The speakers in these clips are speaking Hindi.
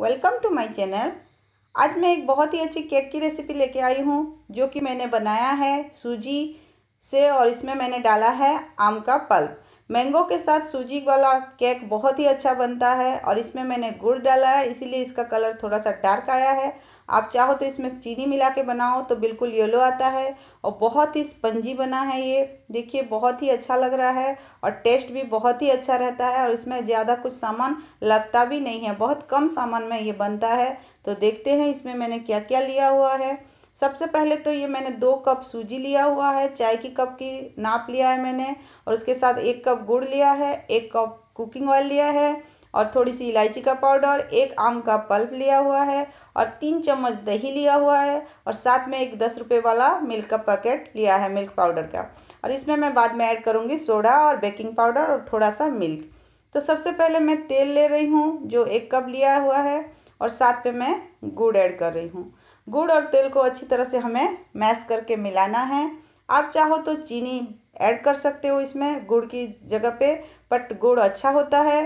वेलकम टू माय चैनल आज मैं एक बहुत ही अच्छी केक की रेसिपी लेके आई हूँ जो कि मैंने बनाया है सूजी से और इसमें मैंने डाला है आम का पल्प मैंगो के साथ सूजी वाला केक बहुत ही अच्छा बनता है और इसमें मैंने गुड़ डाला है इसीलिए इसका कलर थोड़ा सा डार्क आया है आप चाहो तो इसमें चीनी मिला के बनाओ तो बिल्कुल येलो आता है और बहुत ही स्पंजी बना है ये देखिए बहुत ही अच्छा लग रहा है और टेस्ट भी बहुत ही अच्छा रहता है और इसमें ज़्यादा कुछ सामान लगता भी नहीं है बहुत कम सामान में ये बनता है तो देखते हैं इसमें मैंने क्या क्या लिया हुआ है सबसे पहले तो ये मैंने दो कप सूजी लिया हुआ है चाय की कप की नाप लिया है मैंने और उसके साथ एक कप गुड़ लिया है एक कप कुकिंग ऑयल लिया है और थोड़ी सी इलायची का पाउडर एक आम का पल्प लिया हुआ है और तीन चम्मच दही लिया हुआ है और साथ में एक दस रुपये वाला मिल्क का पैकेट लिया है मिल्क पाउडर का और इसमें मैं बाद में ऐड करूँगी सोडा और बेकिंग पाउडर और थोड़ा सा मिल्क तो सबसे पहले मैं तेल ले रही हूँ जो एक कप लिया हुआ है और साथ में मैं गुड़ ऐड कर रही हूँ गुड़ और तेल को अच्छी तरह से हमें मैश करके मिलाना है आप चाहो तो चीनी ऐड कर सकते हो इसमें गुड़ की जगह पे बट गुड़ अच्छा होता है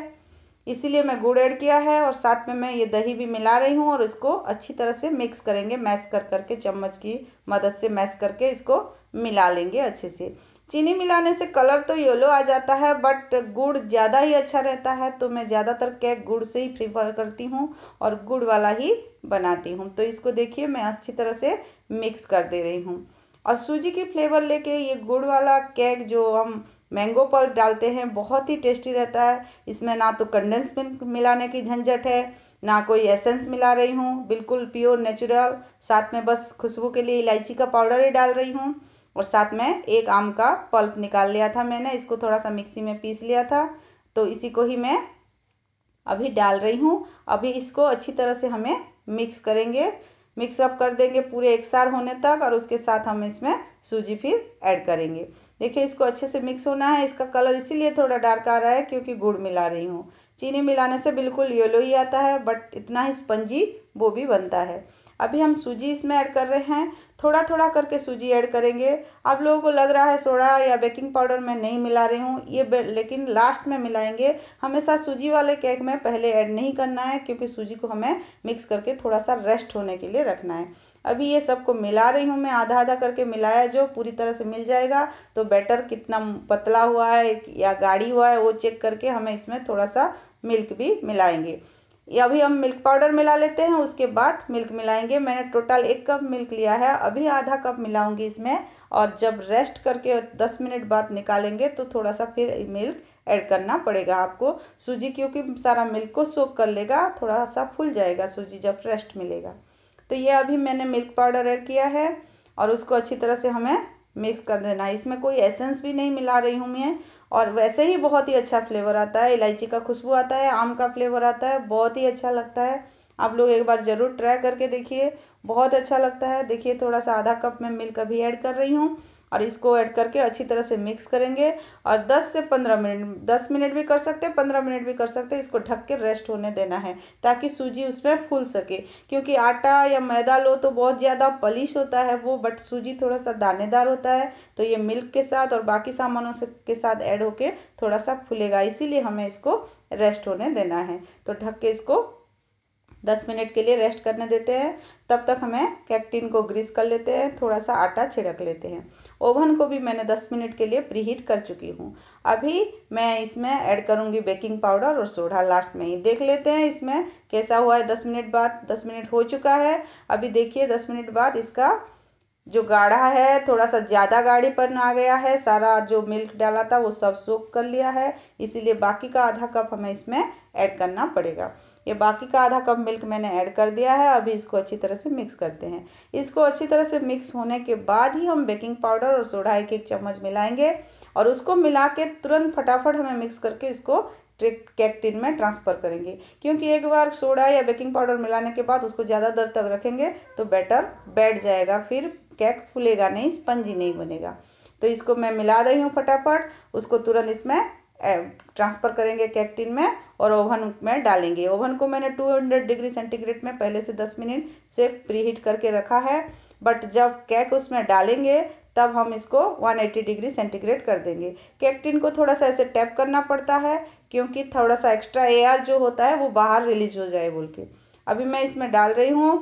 इसीलिए मैं गुड़ ऐड किया है और साथ में मैं ये दही भी मिला रही हूँ और इसको अच्छी तरह से मिक्स करेंगे मैश कर करके चम्मच की मदद से मैश करके इसको मिला लेंगे अच्छे से चीनी मिलाने से कलर तो येलो आ जाता है बट गुड़ ज़्यादा ही अच्छा रहता है तो मैं ज़्यादातर केक गुड़ से ही प्रीफर करती हूँ और गुड़ वाला ही बनाती हूँ तो इसको देखिए मैं अच्छी तरह से मिक्स कर दे रही हूँ और सूजी की फ्लेवर लेके ये गुड़ वाला केक जो हम मैंगो पल्प डालते हैं बहुत ही टेस्टी रहता है इसमें ना तो कंडेंस मिल्क मिलाने की झंझट है ना कोई एसेंस मिला रही हूँ बिल्कुल प्योर नेचुरल साथ में बस खुशबू के लिए इलायची का पाउडर ही डाल रही हूँ और साथ में एक आम का पल्प निकाल लिया था मैंने इसको थोड़ा सा मिक्सी में पीस लिया था तो इसी को ही मैं अभी डाल रही हूँ अभी इसको अच्छी तरह से हमें मिक्स करेंगे मिक्सअप कर देंगे पूरे एक सार होने तक और उसके साथ हम इसमें सूजी फिर ऐड करेंगे देखिए इसको अच्छे से मिक्स होना है इसका कलर इसीलिए थोड़ा डार्क आ रहा है क्योंकि गुड़ मिला रही हूँ चीनी मिलाने से बिल्कुल येलो ही आता है बट इतना ही स्पंजी वो भी बनता है अभी हम सूजी इसमें ऐड कर रहे हैं थोड़ा थोड़ा करके सूजी ऐड करेंगे आप लोगों को लग रहा है सोडा या बेकिंग पाउडर मैं नहीं मिला रही हूँ ये लेकिन लास्ट में मिलाएंगे हमेशा सूजी वाले केक में पहले ऐड नहीं करना है क्योंकि सूजी को हमें मिक्स करके थोड़ा सा रेस्ट होने के लिए रखना है अभी ये सबको मिला रही हूँ मैं आधा आधा करके मिलाया जो पूरी तरह से मिल जाएगा तो बैटर कितना पतला हुआ है या गाढ़ी हुआ है वो चेक करके हमें इसमें थोड़ा सा मिल्क भी मिलाएंगे अभी हम मिल्क पाउडर मिला लेते हैं उसके बाद मिल्क मिलाएंगे मैंने टोटल एक कप मिल्क लिया है अभी आधा कप मिलाऊंगी इसमें और जब रेस्ट करके दस मिनट बाद निकालेंगे तो थोड़ा सा फिर मिल्क ऐड करना पड़ेगा आपको सूजी क्योंकि सारा मिल्क को सोख कर लेगा थोड़ा सा फूल जाएगा सूजी जब रेस्ट मिलेगा तो ये अभी मैंने मिल्क पाउडर ऐड किया है और उसको अच्छी तरह से हमें मिक्स कर देना है इसमें कोई एसेंस भी नहीं मिला रही हूँ मैं और वैसे ही बहुत ही अच्छा फ्लेवर आता है इलायची का खुशबू आता है आम का फ्लेवर आता है बहुत ही अच्छा लगता है आप लोग एक बार ज़रूर ट्राई करके देखिए बहुत अच्छा लगता है देखिए थोड़ा सा आधा कप में मिल्क अभी ऐड कर रही हूँ और इसको ऐड करके अच्छी तरह से मिक्स करेंगे और 10 से 15 मिनट 10 मिनट भी कर सकते हैं 15 मिनट भी कर सकते हैं इसको ढक के रेस्ट होने देना है ताकि सूजी उसमें फूल सके क्योंकि आटा या मैदा लो तो बहुत ज़्यादा पलिश होता है वो बट सूजी थोड़ा सा दानेदार होता है तो ये मिल्क के साथ और बाकी सामानों से के साथ ऐड होके थोड़ा सा फूलेगा इसीलिए हमें इसको रेस्ट होने देना है तो ढक के इसको दस मिनट के लिए रेस्ट करने देते हैं तब तक हमें कैक्टिन को ग्रीस कर लेते हैं थोड़ा सा आटा छिड़क लेते हैं ओवन को भी मैंने दस मिनट के लिए प्रीहीट कर चुकी हूँ अभी मैं इसमें ऐड करूँगी बेकिंग पाउडर और सोडा लास्ट में ही देख लेते हैं इसमें कैसा हुआ है दस मिनट बाद दस मिनट हो चुका है अभी देखिए दस मिनट बाद इसका जो गाढ़ा है थोड़ा सा ज़्यादा गाढ़ी पर आ गया है सारा जो मिल्क डाला था वो सब सूख कर लिया है इसीलिए बाकी का आधा कप हमें इसमें ऐड करना पड़ेगा ये बाकी का आधा कप मिल्क मैंने ऐड कर दिया है अभी इसको अच्छी तरह से मिक्स करते हैं इसको अच्छी तरह से मिक्स होने के बाद ही हम बेकिंग पाउडर और सोडा एक एक चम्मच मिलाएंगे और उसको मिला के तुरंत फटाफट हमें मिक्स करके इसको केक टिन में ट्रांसफ़र करेंगे क्योंकि एक बार सोडा या बेकिंग पाउडर मिलाने के बाद उसको ज़्यादा देर तक रखेंगे तो बैटर बैठ जाएगा फिर केक फूलेगा नहीं स्पंजी नहीं बनेगा तो इसको मैं मिला रही हूँ फटाफट उसको तुरंत इसमें ट्रांसफ़र करेंगे केक टिन में और ओवन में डालेंगे ओवन को मैंने 200 डिग्री सेंटीग्रेड में पहले से 10 मिनट से प्री हीट करके रखा है बट जब केक उसमें डालेंगे तब हम इसको 180 डिग्री सेंटीग्रेड कर देंगे केक टिन को थोड़ा सा ऐसे टैप करना पड़ता है क्योंकि थोड़ा सा एक्स्ट्रा एयर जो होता है वो बाहर रिलीज हो जाए बोल के अभी मैं इसमें डाल रही हूँ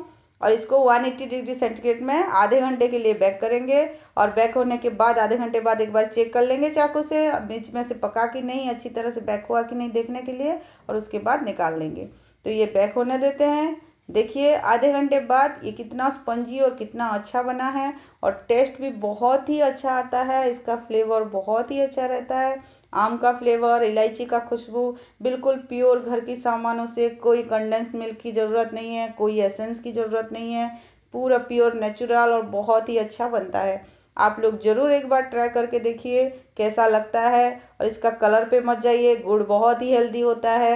और इसको 180 डिग्री सेंटीग्रेड में आधे घंटे के लिए बैक करेंगे और बैक होने के बाद आधे घंटे बाद एक बार चेक कर लेंगे चाकू से बीच में से पका कि नहीं अच्छी तरह से बैक हुआ कि नहीं देखने के लिए और उसके बाद निकाल लेंगे तो ये बैक होने देते हैं देखिए आधे घंटे बाद ये कितना स्पंजी और कितना अच्छा बना है और टेस्ट भी बहुत ही अच्छा आता है इसका फ्लेवर बहुत ही अच्छा रहता है आम का फ्लेवर इलायची का खुशबू बिल्कुल प्योर घर की सामानों से कोई कंडेंस मिल्क की ज़रूरत नहीं है कोई एसेंस की ज़रूरत नहीं है पूरा प्योर नेचुरल और बहुत ही अच्छा बनता है आप लोग ज़रूर एक बार ट्राई करके देखिए कैसा लगता है और इसका कलर पे मत जाइए गुड़ बहुत ही हेल्दी होता है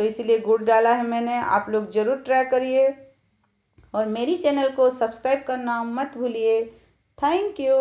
तो इसीलिए गुड़ डाला है मैंने आप लोग ज़रूर ट्राई करिए और मेरी चैनल को सब्सक्राइब करना मत भूलिए थैंक यू